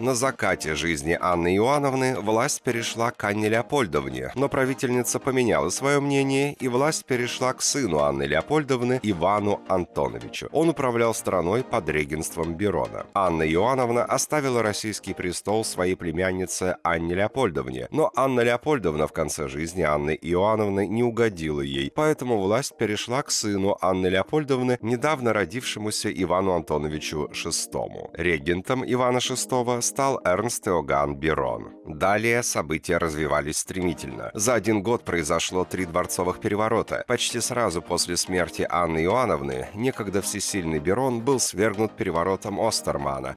На закате жизни Анны Иоанновны власть перешла к Анне Леопольдовне, но правительница поменяла свое мнение, и власть перешла к сыну Анны Леопольдовны Ивану Антоновичу. Он управлял страной под регенством Берона. Анна Иоанновна оставила российский престол своей племяннице Анне Леопольдовне, но Анна Леопольдовна в конце жизни Анны Иоанновны не угодила ей, поэтому власть перешла к сыну Анны Леопольдовны, недавно родившемуся Ивану Антоновичу VI. Регентом Ивана VI стал Эрнст Иоганн Берон. Далее события развивались стремительно. За один год произошло три дворцовых переворота. Почти сразу после смерти Анны Иоанновны, некогда всесильный Берон был свергнут переворотом Остермана,